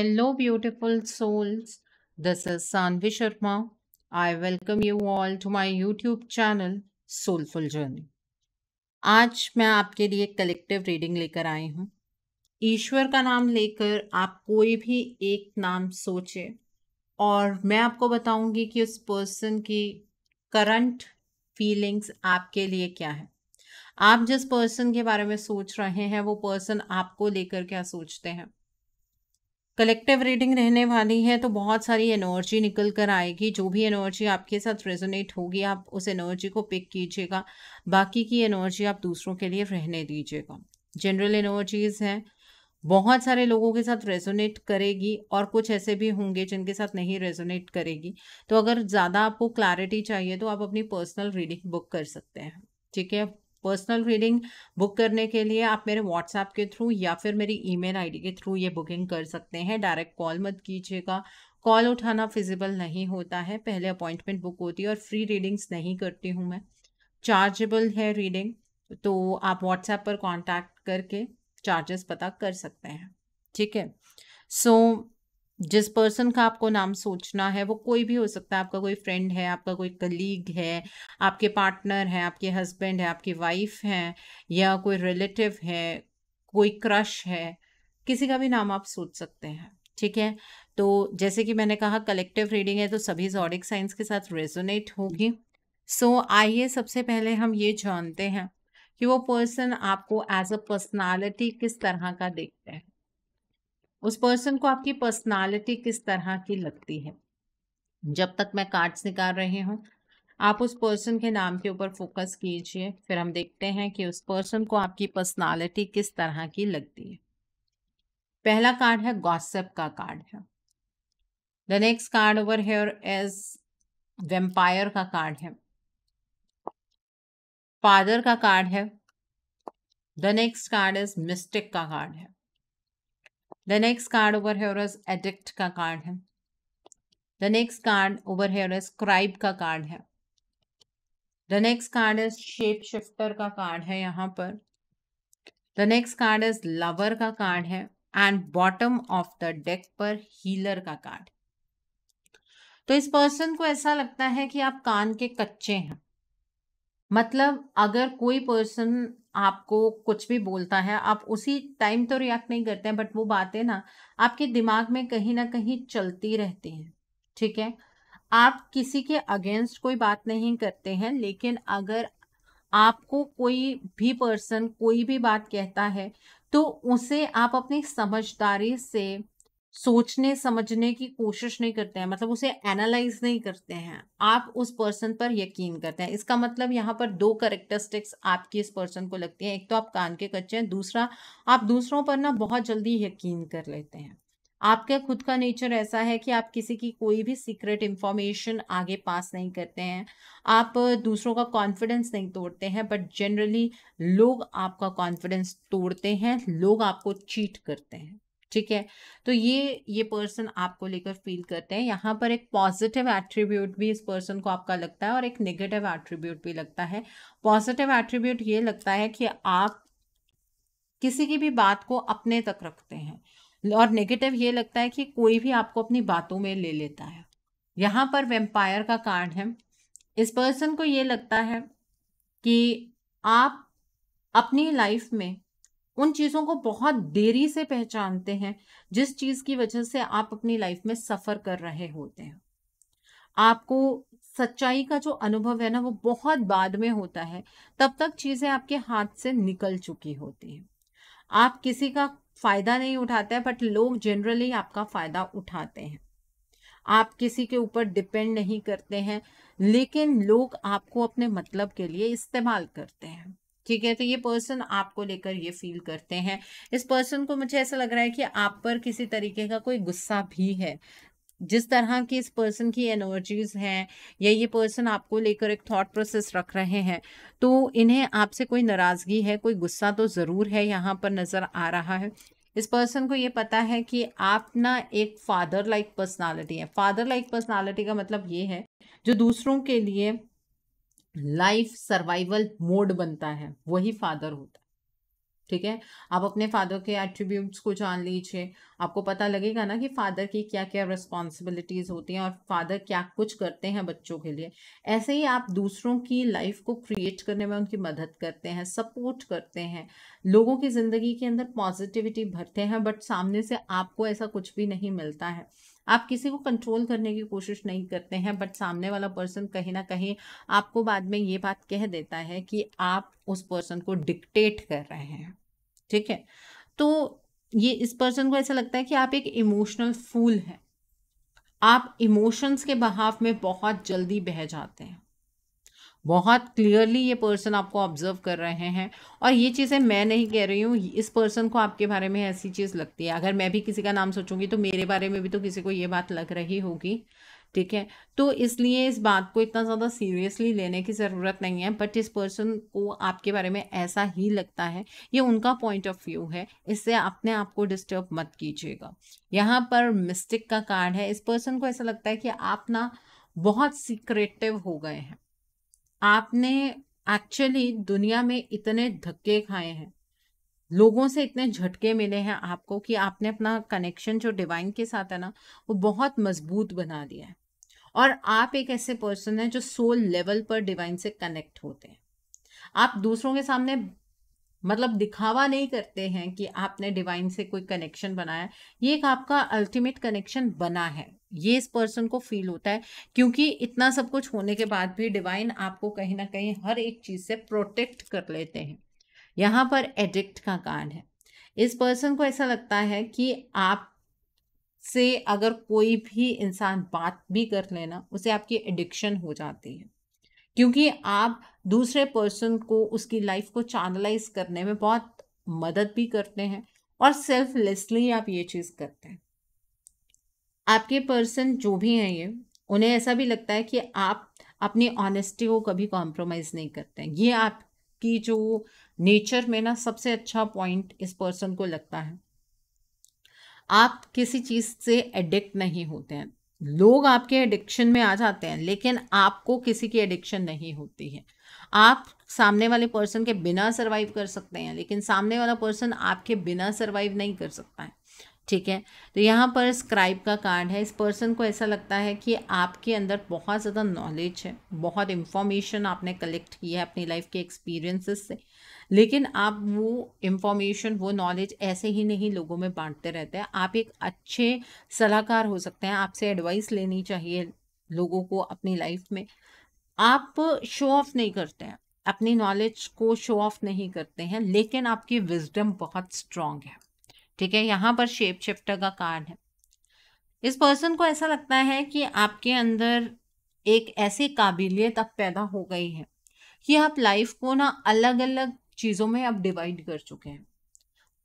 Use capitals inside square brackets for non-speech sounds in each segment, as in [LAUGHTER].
Hello, beautiful souls. This is Sanvi Sharma. I welcome you all to my YouTube channel Soulful Journey. आज मैं आपके लिए collective reading लेकर आई हूँ ईश्वर का नाम लेकर आप कोई भी एक नाम सोचे और मैं आपको बताऊंगी कि उस पर्सन की करंट फीलिंग्स आपके लिए क्या है आप जिस पर्सन के बारे में सोच रहे हैं वो पर्सन आपको लेकर क्या सोचते हैं कलेक्टिव रीडिंग रहने वाली है तो बहुत सारी एनर्जी निकल कर आएगी जो भी एनर्जी आपके साथ रेजोनेट होगी आप उस एनर्जी को पिक कीजिएगा बाकी की एनर्जी आप दूसरों के लिए रहने दीजिएगा जनरल एनर्जीज हैं बहुत सारे लोगों के साथ रेजोनेट करेगी और कुछ ऐसे भी होंगे जिनके साथ नहीं रेजोनेट करेगी तो अगर ज़्यादा आपको क्लैरिटी चाहिए तो आप अपनी पर्सनल रीडिंग बुक कर सकते हैं ठीक है पर्सनल रीडिंग बुक करने के लिए आप मेरे व्हाट्सएप के थ्रू या फिर मेरी ईमेल आईडी के थ्रू ये बुकिंग कर सकते हैं डायरेक्ट कॉल मत कीजिएगा कॉल उठाना फिजिबल नहीं होता है पहले अपॉइंटमेंट बुक होती है और फ्री रीडिंग्स नहीं करती हूँ मैं चार्जेबल है रीडिंग तो आप व्हाट्सएप पर कॉन्टैक्ट करके चार्जेस पता कर सकते हैं ठीक है सो so, जिस पर्सन का आपको नाम सोचना है वो कोई भी हो सकता है आपका कोई फ्रेंड है आपका कोई कलीग है आपके पार्टनर है आपके हस्बैंड है आपकी वाइफ है या कोई रिलेटिव है कोई क्रश है किसी का भी नाम आप सोच सकते हैं ठीक है तो जैसे कि मैंने कहा कलेक्टिव रीडिंग है तो सभी जॉडिक साइंस के साथ रेजोनेट होगी सो so, आइए सबसे पहले हम ये जानते हैं कि वो पर्सन आपको एज अ पर्सनालिटी किस तरह का देखते हैं उस पर्सन को आपकी पर्सनालिटी किस तरह की लगती है जब तक मैं कार्ड्स निकाल रही हूँ आप उस पर्सन के नाम के ऊपर फोकस कीजिए फिर हम देखते हैं कि उस पर्सन को आपकी पर्सनालिटी किस तरह की लगती है पहला कार्ड है गॉसिप का कार्ड है the next card over here as vampire का कार्ड है फादर का कार्ड है the next card is mystic का कार्ड है the next card over here is addict का कार्ड है the next card over here is scribe का card है the next card is shape shifter का कार्ड है यहाँ पर the next card is lover का कार्ड है and bottom of the deck पर हीलर का कार्ड तो इस पर्सन को ऐसा लगता है कि आप कान के कच्चे हैं मतलब अगर कोई पर्सन आपको कुछ भी बोलता है आप उसी टाइम तो रिएक्ट नहीं करते हैं बट वो बातें ना आपके दिमाग में कहीं ना कहीं चलती रहती हैं ठीक है आप किसी के अगेंस्ट कोई बात नहीं करते हैं लेकिन अगर आपको कोई भी पर्सन कोई भी बात कहता है तो उसे आप अपनी समझदारी से सोचने समझने की कोशिश नहीं करते हैं मतलब उसे एनालाइज नहीं करते हैं आप उस पर्सन पर यकीन करते हैं इसका मतलब यहाँ पर दो करेक्टरिस्टिक्स आपकी इस पर्सन को लगती है एक तो आप कान के कच्चे हैं दूसरा आप दूसरों पर ना बहुत जल्दी यकीन कर लेते हैं आपके खुद का नेचर ऐसा है कि आप किसी की कोई भी सीक्रेट इंफॉर्मेशन आगे पास नहीं करते हैं आप दूसरों का कॉन्फिडेंस नहीं तोड़ते हैं बट जनरली लोग आपका कॉन्फिडेंस तोड़ते हैं लोग आपको चीट करते हैं ठीक है तो ये ये पर्सन आपको लेकर फील करते हैं यहाँ पर एक पॉजिटिव एट्रीब्यूट भी इस पर्सन को आपका लगता है और एक नेगेटिव एट्रीब्यूट भी लगता है पॉजिटिव एट्रीब्यूट ये लगता है कि आप किसी की भी बात को अपने तक रखते हैं और नेगेटिव ये लगता है कि कोई भी आपको अपनी बातों में ले लेता है यहाँ पर वेम्पायर का कार्ड है इस पर्सन को ये लगता है कि आप अपनी लाइफ में उन चीज़ों को बहुत देरी से पहचानते हैं जिस चीज़ की वजह से आप अपनी लाइफ में सफ़र कर रहे होते हैं आपको सच्चाई का जो अनुभव है ना वो बहुत बाद में होता है तब तक चीज़ें आपके हाथ से निकल चुकी होती हैं आप किसी का फ़ायदा नहीं उठाते हैं बट लोग जनरली आपका फ़ायदा उठाते हैं आप किसी के ऊपर डिपेंड नहीं करते हैं लेकिन लोग आपको अपने मतलब के लिए इस्तेमाल करते हैं ठीक है तो ये पर्सन आपको लेकर ये फील करते हैं इस पर्सन को मुझे ऐसा लग रहा है कि आप पर किसी तरीके का कोई गुस्सा भी है जिस तरह की इस पर्सन की एनर्जीज हैं या ये पर्सन आपको लेकर एक थॉट प्रोसेस रख रहे हैं तो इन्हें आपसे कोई नाराज़गी है कोई गुस्सा तो ज़रूर है यहाँ पर नज़र आ रहा है इस पर्सन को ये पता है कि आप ना एक फादर लाइक पर्सनालिटी है फादर लाइक पर्सनालिटी का मतलब ये है जो दूसरों के लिए लाइफ सर्वाइवल मोड बनता है वही फादर होता है ठीक है आप अपने फादर के एट्रीब्यूट्स को जान लीजिए आपको पता लगेगा ना कि फादर की क्या क्या रिस्पॉन्सिबिलिटीज़ होती हैं और फादर क्या कुछ करते हैं बच्चों के लिए ऐसे ही आप दूसरों की लाइफ को क्रिएट करने में उनकी मदद करते हैं सपोर्ट करते हैं लोगों की ज़िंदगी के अंदर पॉजिटिविटी भरते हैं बट सामने से आपको ऐसा कुछ भी नहीं मिलता है आप किसी को कंट्रोल करने की कोशिश नहीं करते हैं बट सामने वाला पर्सन कहीं ना कहीं आपको बाद में ये बात कह देता है कि आप उस पर्सन को डिक्टेट कर रहे हैं ठीक है तो ये इस पर्सन को ऐसा लगता है कि आप एक इमोशनल फूल हैं आप इमोशंस के बहाव में बहुत जल्दी बह जाते हैं बहुत क्लियरली ये पर्सन आपको ऑब्जर्व कर रहे हैं और ये चीज़ें मैं नहीं कह रही हूँ इस पर्सन को आपके बारे में ऐसी चीज़ लगती है अगर मैं भी किसी का नाम सोचूंगी तो मेरे बारे में भी तो किसी को ये बात लग रही होगी ठीक है तो इसलिए इस बात को इतना ज़्यादा सीरियसली लेने की ज़रूरत नहीं है बट इस पर्सन को आपके बारे में ऐसा ही लगता है ये उनका पॉइंट ऑफ व्यू है इससे अपने आप को डिस्टर्ब मत कीजिएगा यहाँ पर मिस्टिक का कार्ड है इस पर्सन को ऐसा लगता है कि आप ना बहुत सीक्रेटिव हो गए हैं आपने एक्चुअली दुनिया में इतने धक्के खाए हैं लोगों से इतने झटके मिले हैं आपको कि आपने अपना कनेक्शन जो डिवाइन के साथ है ना वो बहुत मजबूत बना दिया है और आप एक ऐसे पर्सन हैं जो सोल लेवल पर डिवाइन से कनेक्ट होते हैं आप दूसरों के सामने मतलब दिखावा नहीं करते हैं कि आपने डिवाइन से कोई कनेक्शन बनाया ये एक आपका अल्टीमेट कनेक्शन बना है ये इस पर्सन को फील होता है क्योंकि इतना सब कुछ होने के बाद भी डिवाइन आपको कहीं ना कहीं हर एक चीज़ से प्रोटेक्ट कर लेते हैं यहाँ पर एडिक्ट का कार्ड है इस पर्सन को ऐसा लगता है कि आप से अगर कोई भी इंसान बात भी कर लेना उसे आपकी एडिक्शन हो जाती है क्योंकि आप दूसरे पर्सन को उसकी लाइफ को चैनलाइज करने में बहुत मदद भी करते हैं और सेल्फलेसली आप ये चीज़ करते हैं आपके पर्सन जो भी हैं ये उन्हें ऐसा भी लगता है कि आप अपनी ऑनेस्टी को कभी कॉम्प्रोमाइज़ नहीं करते हैं ये आपकी जो नेचर में ना सबसे अच्छा पॉइंट इस पर्सन को लगता है आप किसी चीज़ से एडिक्ट नहीं होते हैं लोग आपके एडिक्शन में आ जाते हैं लेकिन आपको किसी की एडिक्शन नहीं होती है आप सामने वाले पर्सन के बिना सरवाइव कर सकते हैं लेकिन सामने वाला पर्सन आपके बिना सरवाइव नहीं कर सकता है ठीक है तो यहाँ पर स्क्राइब का कार्ड है इस पर्सन को ऐसा लगता है कि आपके अंदर बहुत ज़्यादा नॉलेज है बहुत इन्फॉर्मेशन आपने कलेक्ट की है अपनी लाइफ के एक्सपीरियंसेस से लेकिन आप वो इन्फॉर्मेशन वो नॉलेज ऐसे ही नहीं लोगों में बांटते रहते हैं आप एक अच्छे सलाहकार हो सकते हैं आपसे एडवाइस लेनी चाहिए लोगों को अपनी लाइफ में आप शो ऑफ नहीं करते हैं अपनी नॉलेज को शो ऑफ नहीं करते हैं लेकिन आपकी विजडम बहुत स्ट्रांग है ठीक है यहाँ पर शेप शिफ्टर का कार्ड है इस पर्सन को ऐसा लगता है कि आपके अंदर एक ऐसी काबिलियत अब पैदा हो गई है कि आप लाइफ को ना अलग अलग चीज़ों में आप डिवाइड कर चुके हैं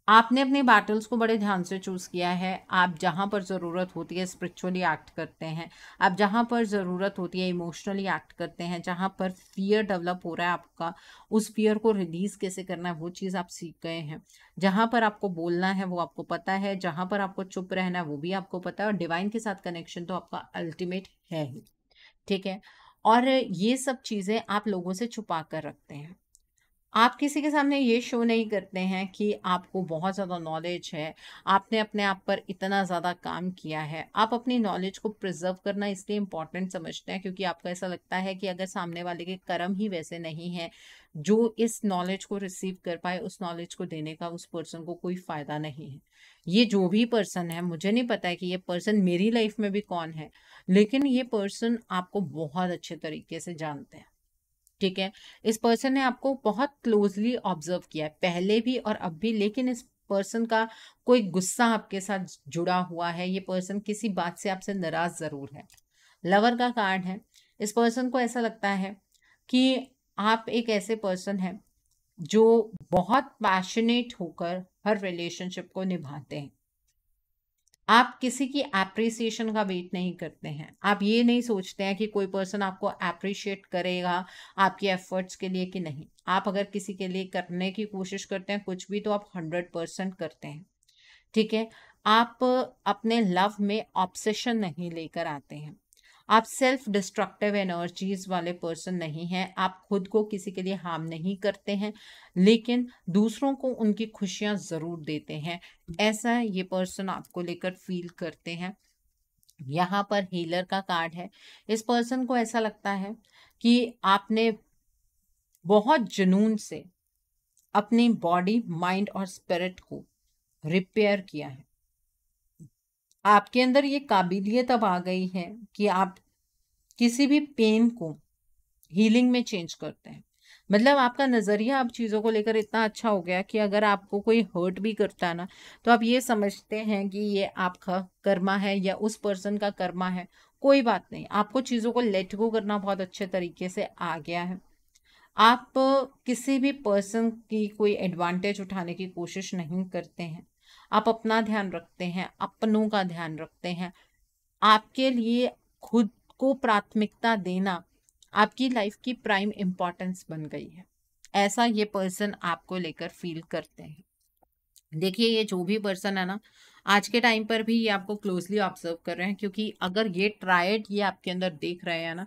आपने अपने बैटल्स को बड़े ध्यान से चूज़ किया है आप जहाँ पर ज़रूरत होती है स्पिरिचुअली एक्ट करते हैं आप जहाँ पर ज़रूरत होती है इमोशनली एक्ट करते हैं जहाँ पर फियर डेवलप हो रहा है आपका उस फियर को रिलीज़ कैसे करना है वो चीज़ आप सीख गए हैं जहाँ पर आपको बोलना है वो आपको पता है जहाँ पर आपको चुप रहना है वो भी आपको पता है और डिवाइन के साथ कनेक्शन तो आपका अल्टीमेट है ही ठीक है और ये सब चीज़ें आप लोगों से छुपा कर रखते हैं आप किसी के सामने ये शो नहीं करते हैं कि आपको बहुत ज़्यादा नॉलेज है आपने अपने आप पर इतना ज़्यादा काम किया है आप अपनी नॉलेज को प्रिजर्व करना इसलिए इम्पॉर्टेंट समझते हैं क्योंकि आपको ऐसा लगता है कि अगर सामने वाले के कर्म ही वैसे नहीं हैं जो इस नॉलेज को रिसीव कर पाए उस नॉलेज को देने का उस पर्सन को कोई फ़ायदा नहीं है ये जो भी पर्सन है मुझे नहीं पता है कि ये पर्सन मेरी लाइफ में भी कौन है लेकिन ये पर्सन आपको बहुत अच्छे तरीके से जानते हैं ठीक है इस पर्सन ने आपको बहुत क्लोजली ऑब्जर्व किया है पहले भी और अब भी लेकिन इस पर्सन का कोई गुस्सा आपके साथ जुड़ा हुआ है ये पर्सन किसी बात से आपसे नाराज ज़रूर है लवर का कार्ड है इस पर्सन को ऐसा लगता है कि आप एक ऐसे पर्सन हैं जो बहुत पैशनेट होकर हर रिलेशनशिप को निभाते हैं आप किसी की एप्रिसिएशन का वेट नहीं करते हैं आप ये नहीं सोचते हैं कि कोई पर्सन आपको एप्रिशिएट करेगा आपके एफर्ट्स के लिए कि नहीं आप अगर किसी के लिए करने की कोशिश करते हैं कुछ भी तो आप हंड्रेड परसेंट करते हैं ठीक है आप अपने लव में ऑब्सेशन नहीं लेकर आते हैं आप सेल्फ डिस्ट्रक्टिव एनर्जीज वाले पर्सन नहीं हैं आप खुद को किसी के लिए हार्म नहीं करते हैं लेकिन दूसरों को उनकी खुशियाँ ज़रूर देते हैं ऐसा ये पर्सन आपको लेकर फील करते हैं यहाँ पर हीलर का कार्ड है इस पर्सन को ऐसा लगता है कि आपने बहुत जुनून से अपनी बॉडी माइंड और स्पिरिट को रिपेयर किया है आपके अंदर ये काबिलियत अब आ गई है कि आप किसी भी पेन को हीलिंग में चेंज करते हैं मतलब आपका नज़रिया आप चीज़ों को लेकर इतना अच्छा हो गया कि अगर आपको कोई हर्ट भी करता है ना तो आप ये समझते हैं कि ये आपका कर्मा है या उस पर्सन का कर्मा है कोई बात नहीं आपको चीज़ों को लेट गो करना बहुत अच्छे तरीके से आ गया है आप किसी भी पर्सन की कोई एडवांटेज उठाने की कोशिश नहीं करते हैं आप अपना ध्यान रखते हैं अपनों का ध्यान रखते हैं आपके लिए खुद को प्राथमिकता देना आपकी लाइफ की प्राइम इम्पॉर्टेंस बन गई है ऐसा ये पर्सन आपको लेकर फील करते हैं देखिए ये जो भी पर्सन है ना आज के टाइम पर भी ये आपको क्लोजली ऑब्जर्व कर रहे हैं क्योंकि अगर ये ट्रायड ये आपके अंदर देख रहे हैं ना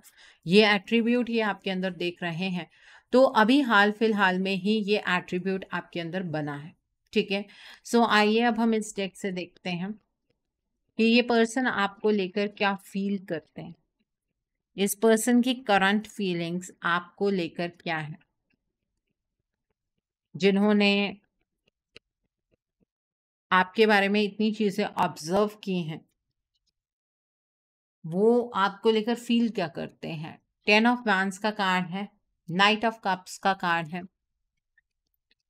ये एट्रीब्यूट ये आपके अंदर देख रहे हैं तो अभी हाल फिलहाल में ही ये एट्रीब्यूट आपके अंदर बना है ठीक है सो आइए अब हम इस डेक से देखते हैं कि ये पर्सन आपको लेकर क्या फील करते हैं इस पर्सन की करंट फीलिंग्स आपको लेकर क्या है जिन्होंने आपके बारे में इतनी चीजें ऑब्जर्व की हैं वो आपको लेकर फील क्या करते हैं टेन ऑफ वैंस का कार्ड है नाइट ऑफ कप्स का कार्ड है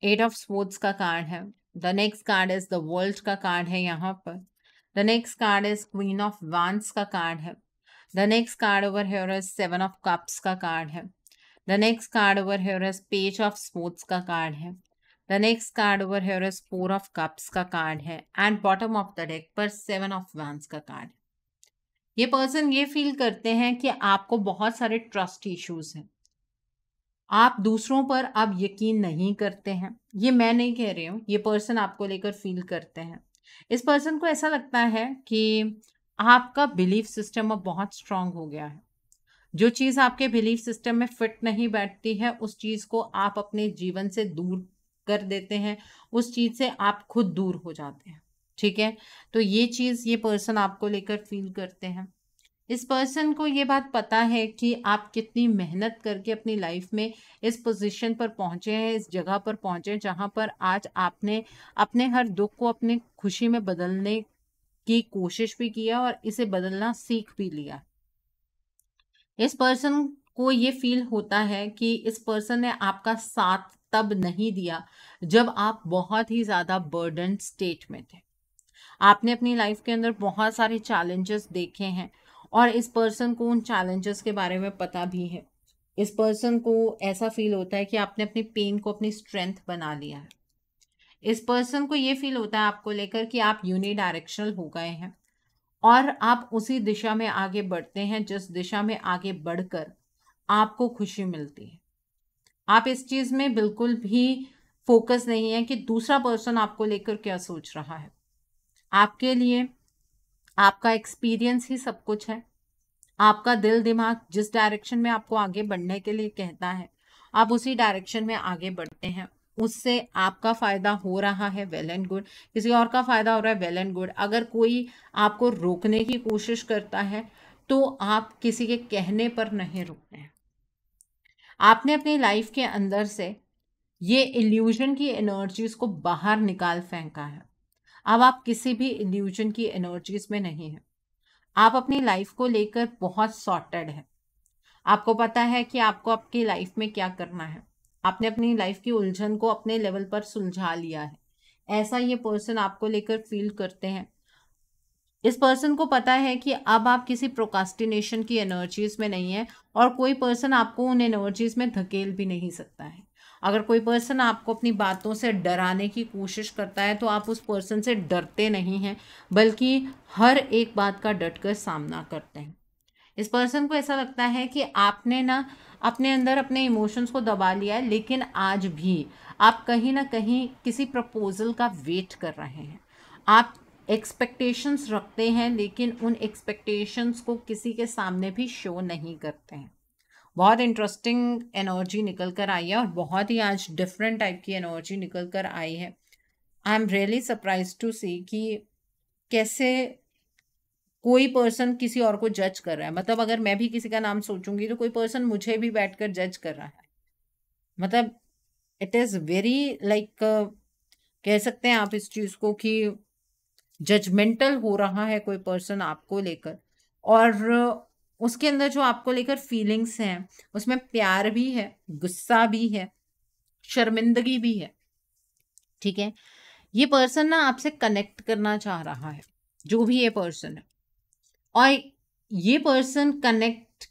एट ऑफ स्पोर्ट्स का कार्ड है the next card is the world का कार्ड है यहाँ पर the next card is queen of wands का कार्ड है the next card over here is seven of cups का कार्ड है the next card over here is page of sports का card है the next card over here is four of cups का card है and bottom of the deck पर seven of wands का card है ये पर्सन ये फील करते हैं कि आपको बहुत सारे ट्रस्ट इश्यूज हैं आप दूसरों पर अब यकीन नहीं करते हैं ये मैं नहीं कह रही हूँ ये पर्सन आपको लेकर फील करते हैं इस पर्सन को ऐसा लगता है कि आपका बिलीफ सिस्टम अब बहुत स्ट्रांग हो गया है जो चीज़ आपके बिलीफ सिस्टम में फिट नहीं बैठती है उस चीज़ को आप अपने जीवन से दूर कर देते हैं उस चीज़ से आप खुद दूर हो जाते हैं ठीक है तो ये चीज़ ये पर्सन आपको लेकर फील करते हैं इस पर्सन को ये बात पता है कि आप कितनी मेहनत करके अपनी लाइफ में इस पोजीशन पर पहुंचे हैं इस जगह पर पहुंचे जहां पर आज आपने अपने हर दुख को अपने खुशी में बदलने की कोशिश भी किया और इसे बदलना सीख भी लिया इस पर्सन को ये फील होता है कि इस पर्सन ने आपका साथ तब नहीं दिया जब आप बहुत ही ज़्यादा बर्डन स्टेट में थे आपने अपनी लाइफ के अंदर बहुत सारे चैलेंजेस देखे हैं और इस पर्सन को उन चैलेंजेस के बारे में पता भी है इस पर्सन को ऐसा फील होता है कि आपने अपनी पेन को अपनी स्ट्रेंथ बना लिया है इस पर्सन को ये फील होता है आपको लेकर कि आप यूनि डायरेक्शनल हो गए हैं और आप उसी दिशा में आगे बढ़ते हैं जिस दिशा में आगे बढ़कर आपको खुशी मिलती है आप इस चीज़ में बिल्कुल भी फोकस नहीं है कि दूसरा पर्सन आपको लेकर क्या सोच रहा है आपके लिए आपका एक्सपीरियंस ही सब कुछ है आपका दिल दिमाग जिस डायरेक्शन में आपको आगे बढ़ने के लिए कहता है आप उसी डायरेक्शन में आगे बढ़ते हैं उससे आपका फ़ायदा हो रहा है वेल एंड गुड किसी और का फ़ायदा हो रहा है वेल एंड गुड अगर कोई आपको रोकने की कोशिश करता है तो आप किसी के कहने पर नहीं रुकते हैं आपने अपनी लाइफ के अंदर से ये इल्यूजन की एनर्जीज को बाहर निकाल फेंका है अब आप किसी भी इल्यूजन की एनर्जीज में नहीं हैं आप अपनी लाइफ को लेकर बहुत सॉर्टेड है आपको पता है कि आपको आपकी लाइफ में क्या करना है आपने अपनी लाइफ की उलझन को अपने लेवल पर सुलझा लिया है ऐसा ये पर्सन आपको लेकर फील करते हैं इस पर्सन को पता है कि अब आप किसी प्रोकास्टिनेशन की एनर्जीज में नहीं है और कोई पर्सन आपको उन एनर्जीज में धकेल भी नहीं सकता है अगर कोई पर्सन आपको अपनी बातों से डराने की कोशिश करता है तो आप उस पर्सन से डरते नहीं हैं बल्कि हर एक बात का डट कर सामना करते हैं इस पर्सन को ऐसा लगता है कि आपने ना अपने अंदर अपने इमोशंस को दबा लिया है लेकिन आज भी आप कहीं ना कहीं किसी प्रपोज़ल का वेट कर रहे हैं आप एक्सपेक्टेशंस रखते हैं लेकिन उन एक्सपेक्टेशंस को किसी के सामने भी शो नहीं करते हैं बहुत इंटरेस्टिंग एनर्जी निकल कर आई है और बहुत ही आज डिफरेंट टाइप की एनर्जी निकल कर आई है I am really surprise to see कि कैसे कोई पर्सन किसी और को जज कर रहा है मतलब अगर मैं भी किसी का नाम सोचूंगी तो कोई पर्सन मुझे भी बैठ कर जज कर रहा है मतलब इट इज़ वेरी लाइक कह सकते हैं आप इस चीज़ को कि जजमेंटल हो रहा है कोई पर्सन आपको लेकर और उसके अंदर जो आपको लेकर फीलिंग्स हैं उसमें प्यार भी है गुस्सा भी है शर्मिंदगी भी है ठीक है ये पर्सन ना आपसे कनेक्ट करना चाह रहा है जो भी ये पर्सन है और ये पर्सन कनेक्ट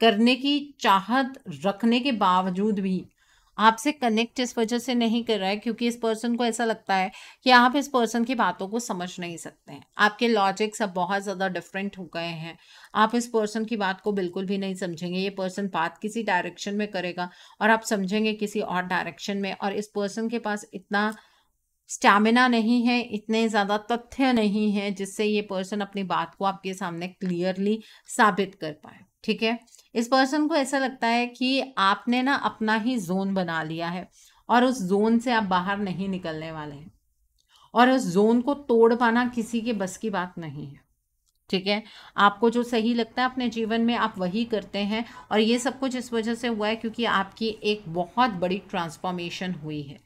करने की चाहत रखने के बावजूद भी आपसे कनेक्ट इस वजह से नहीं कर रहा है क्योंकि इस पर्सन को ऐसा लगता है कि आप इस पर्सन की बातों को समझ नहीं सकते हैं आपके लॉजिक्स अब बहुत ज़्यादा डिफरेंट हो गए हैं आप इस पर्सन की बात को बिल्कुल भी नहीं समझेंगे ये पर्सन बात किसी डायरेक्शन में करेगा और आप समझेंगे किसी और डायरेक्शन में और इस पर्सन के पास इतना स्टैमिना नहीं है इतने ज़्यादा तथ्य नहीं है जिससे ये पर्सन अपनी बात को आपके सामने क्लियरली साबित कर पाए ठीक है इस पर्सन को ऐसा लगता है कि आपने ना अपना ही जोन बना लिया है और उस जोन से आप बाहर नहीं निकलने वाले हैं और उस जोन को तोड़ पाना किसी के बस की बात नहीं है ठीक है आपको जो सही लगता है अपने जीवन में आप वही करते हैं और ये सब कुछ इस वजह से हुआ है क्योंकि आपकी एक बहुत बड़ी ट्रांसफॉर्मेशन हुई है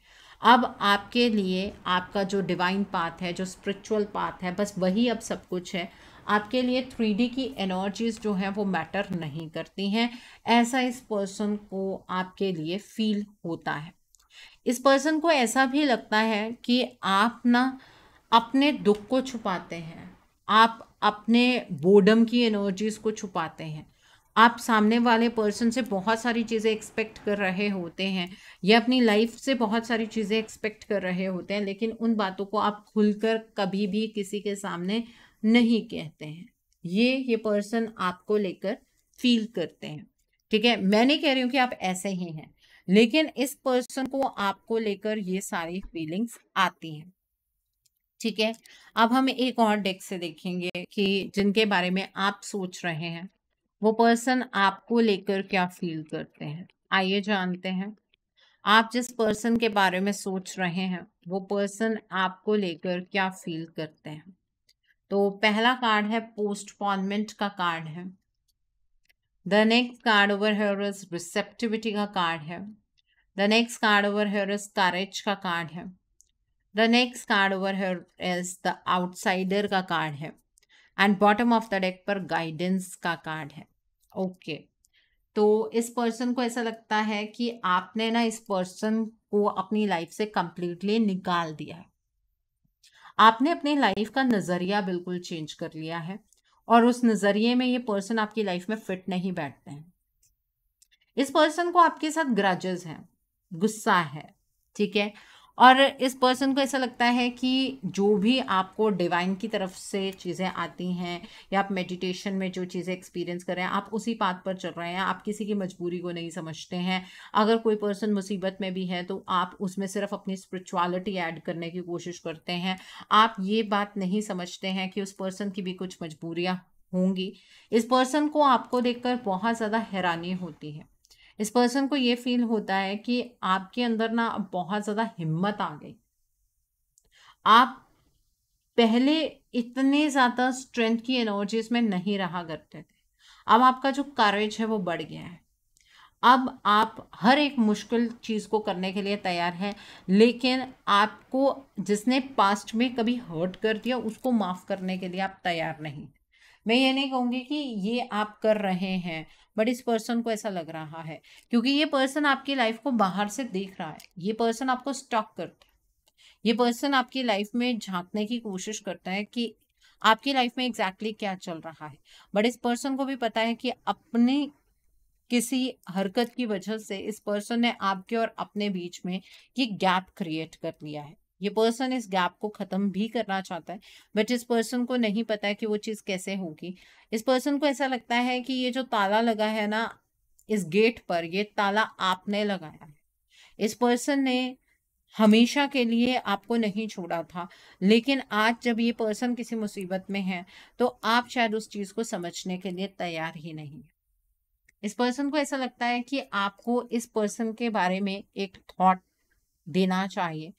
अब आपके लिए आपका जो डिवाइन पाथ है जो स्पिरिचुअल पाथ है बस वही अब सब कुछ है आपके लिए थ्री की एनर्जीज जो हैं वो मैटर नहीं करती हैं ऐसा इस पर्सन को आपके लिए फील होता है इस पर्सन को ऐसा भी लगता है कि आप ना अपने दुख को छुपाते हैं आप अपने बोडम की एनर्जीज को छुपाते हैं आप सामने वाले पर्सन से बहुत सारी चीज़ें एक्सपेक्ट कर रहे होते हैं या अपनी लाइफ से बहुत सारी चीज़ें एक्सपेक्ट कर रहे होते हैं लेकिन उन बातों को आप खुलकर कभी भी किसी के सामने नहीं कहते हैं ये ये पर्सन आपको लेकर फील करते हैं ठीक है मैं नहीं कह रही हूँ कि आप ऐसे ही हैं लेकिन इस पर्सन को आपको लेकर ये सारी फीलिंग्स आती हैं ठीक है अब हम एक और डेक से देखेंगे कि जिनके बारे में आप सोच रहे हैं वो पर्सन आपको लेकर क्या फील करते हैं आइए जानते हैं आप जिस पर्सन के बारे में सोच रहे हैं वो पर्सन आपको लेकर क्या फील करते हैं तो पहला कार्ड है पोस्टपोनमेंट का कार्ड है the next card over here is receptivity का कार्ड है the next card over here is का कार्ड है the next card over here is the outsider का कार्ड है and bottom of the deck पर guidance का card है okay okay. तो इस पर्सन को ऐसा लगता है कि आपने ना इस पर्सन को अपनी लाइफ से कंप्लीटली निकाल दिया है आपने अपने लाइफ का नज़रिया बिल्कुल चेंज कर लिया है और उस नज़रिए में ये पर्सन आपकी लाइफ में फिट नहीं बैठते हैं इस पर्सन को आपके साथ ग्राजेस हैं गुस्सा है ठीक है और इस पर्सन को ऐसा लगता है कि जो भी आपको डिवाइन की तरफ से चीज़ें आती हैं या आप मेडिटेशन में जो चीज़ें एक्सपीरियंस कर रहे हैं आप उसी पाथ पर चल रहे हैं आप किसी की मजबूरी को नहीं समझते हैं अगर कोई पर्सन मुसीबत में भी है तो आप उसमें सिर्फ अपनी स्पिरिचुअलिटी ऐड करने की कोशिश करते हैं आप ये बात नहीं समझते हैं कि उस पर्सन की भी कुछ मजबूरियाँ होंगी इस पर्सन को आपको देखकर बहुत ज़्यादा हैरानी होती है इस पर्सन को ये फील होता है कि आपके अंदर ना बहुत ज़्यादा हिम्मत आ गई आप पहले इतने ज़्यादा स्ट्रेंथ की एनर्जीज में नहीं रहा करते थे अब आपका जो करेज है वो बढ़ गया है अब आप हर एक मुश्किल चीज़ को करने के लिए तैयार हैं लेकिन आपको जिसने पास्ट में कभी हर्ट कर दिया उसको माफ़ करने के लिए आप तैयार नहीं मैं ये नहीं कहूँगी कि ये आप कर रहे हैं बट इस पर्सन को ऐसा लग रहा है क्योंकि ये पर्सन आपकी लाइफ को बाहर से देख रहा है ये पर्सन आपको स्टॉक करता है ये पर्सन आपकी लाइफ में झांकने की कोशिश करता है कि आपकी लाइफ में एग्जैक्टली exactly क्या चल रहा है बट इस पर्सन को भी पता है कि अपने किसी हरकत की वजह से इस पर्सन ने आपके और अपने बीच में ये गैप क्रिएट कर लिया है ये पर्सन इस गैप को ख़त्म भी करना चाहता है बट इस पर्सन को नहीं पता है कि वो चीज़ कैसे होगी इस पर्सन को ऐसा लगता है कि ये जो ताला लगा है ना इस गेट पर ये ताला आपने लगाया है इस पर्सन ने हमेशा के लिए आपको नहीं छोड़ा था लेकिन आज जब ये पर्सन किसी मुसीबत में है तो आप शायद उस चीज़ को समझने के लिए तैयार ही नहीं इस पर्सन को ऐसा लगता है कि आपको इस पर्सन के बारे में एक थॉट देना चाहिए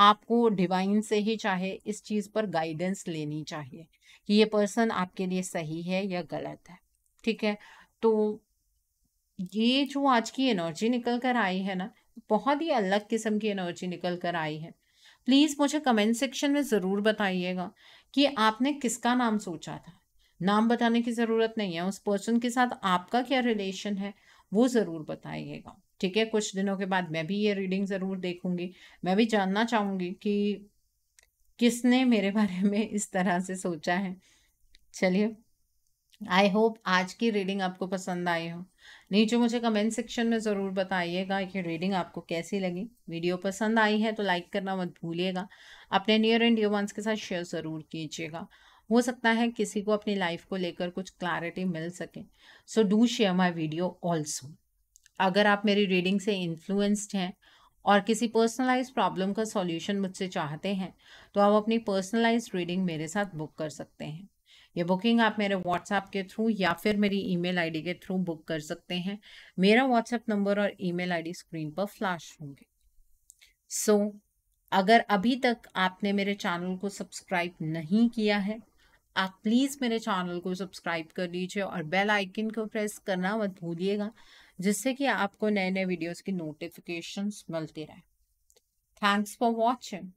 आपको डिवाइन से ही चाहे इस चीज़ पर गाइडेंस लेनी चाहिए कि ये पर्सन आपके लिए सही है या गलत है ठीक है तो ये जो आज की एनर्जी निकल कर आई है ना बहुत ही अलग किस्म की एनर्जी निकल कर आई है प्लीज़ मुझे कमेंट सेक्शन में ज़रूर बताइएगा कि आपने किसका नाम सोचा था नाम बताने की ज़रूरत नहीं है उस पर्सन के साथ आपका क्या रिलेशन है वो ज़रूर बताइएगा ठीक है कुछ दिनों के बाद मैं भी ये रीडिंग ज़रूर देखूंगी मैं भी जानना चाहूँगी कि किसने मेरे [LAUGHS] बारे में इस तरह से सोचा है चलिए आई होप आज की रीडिंग आपको पसंद आई हो नीचे मुझे कमेंट सेक्शन में ज़रूर बताइएगा कि रीडिंग आपको कैसी लगी वीडियो पसंद आई है तो लाइक करना मत भूलिएगा अपने नियर एंड डियर वंस के साथ शेयर ज़रूर कीजिएगा हो सकता है किसी को अपनी लाइफ को लेकर कुछ क्लैरिटी मिल सके so do share my video also अगर आप मेरी रीडिंग से इन्फ्लुएंस्ड हैं और किसी पर्सनलाइज प्रॉब्लम का सॉल्यूशन मुझसे चाहते हैं तो आप अपनी पर्सनलाइज रीडिंग मेरे साथ बुक कर सकते हैं ये बुकिंग आप मेरे व्हाट्सएप के थ्रू या फिर मेरी ईमेल आईडी के थ्रू बुक कर सकते हैं मेरा व्हाट्सएप नंबर और ईमेल आईडी स्क्रीन पर फ्लैश होंगे सो so, अगर अभी तक आपने मेरे चैनल को सब्सक्राइब नहीं किया है आप प्लीज़ मेरे चैनल को सब्सक्राइब कर लीजिए और बेल आइकन को प्रेस करना मत भूलिएगा जिससे कि आपको नए नए वीडियोस की नोटिफिकेशंस मिलती रहे thanks for watching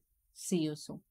see you so